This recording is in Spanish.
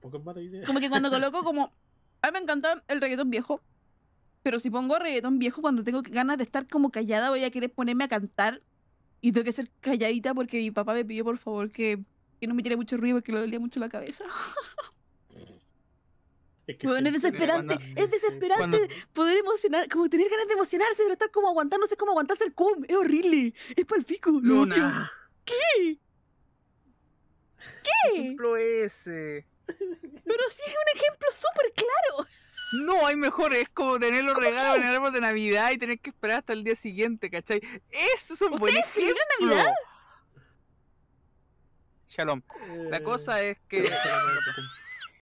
Como que cuando coloco como... A mí me encanta el reggaetón viejo. Pero si pongo reggaetón viejo cuando tengo ganas de estar como callada, voy a querer ponerme a cantar. Y tengo que ser calladita porque mi papá me pidió por favor que, que no me tire mucho ruido porque le dolía mucho la cabeza. Es, es desesperante, es desesperante poder emocionar, como tener ganas de emocionarse, pero estar como aguantando sé cómo aguantarse el cum. Es horrible, es palpico. Luna. ¿Qué? ejemplo ese. Pero sí es un ejemplo súper claro. No, hay mejor es como tener los regalos en el árbol de Navidad y tener que esperar hasta el día siguiente, ¿cachai? Eso es un buen ejemplo. Navidad? Shalom. La eh, cosa es que.